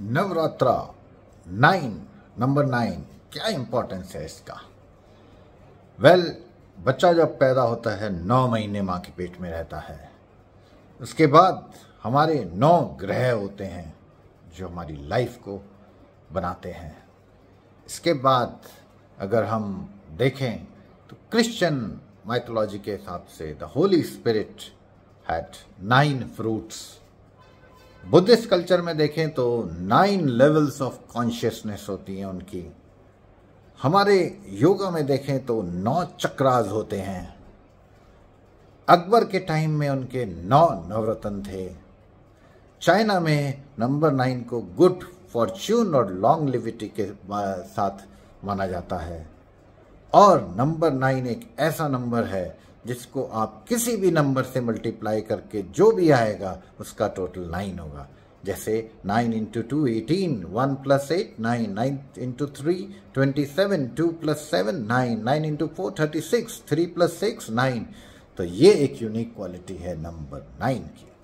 Navratra nine number nine क्या importance है इसका वेल well, बच्चा जब पैदा होता है नौ महीने माँ के पेट में रहता है उसके बाद हमारे नौ ग्रह होते हैं जो हमारी लाइफ को बनाते हैं इसके बाद अगर हम देखें तो क्रिश्चियन माइथोलॉजी के हिसाब से the holy spirit had nine fruits Buddhist culture में देखें तो नाइन लेवल्स ऑफ कॉन्शियसनेस होती हैं उनकी हमारे योगा में देखें तो नौ चक्राज होते हैं अकबर के टाइम में उनके नौ नवरत्न थे चाइना में नंबर नाइन को गुड फॉर्च्यून और लॉन्ग लिविटी के साथ माना जाता है और नंबर नाइन एक ऐसा नंबर है जिसको आप किसी भी नंबर से मल्टीप्लाई करके जो भी आएगा उसका टोटल नाइन होगा जैसे nine into two eighteen one plus eight nine nine into three twenty seven two plus seven nine nine into four thirty six three plus six nine तो ये एक यूनिक क्वालिटी है नंबर नाइन की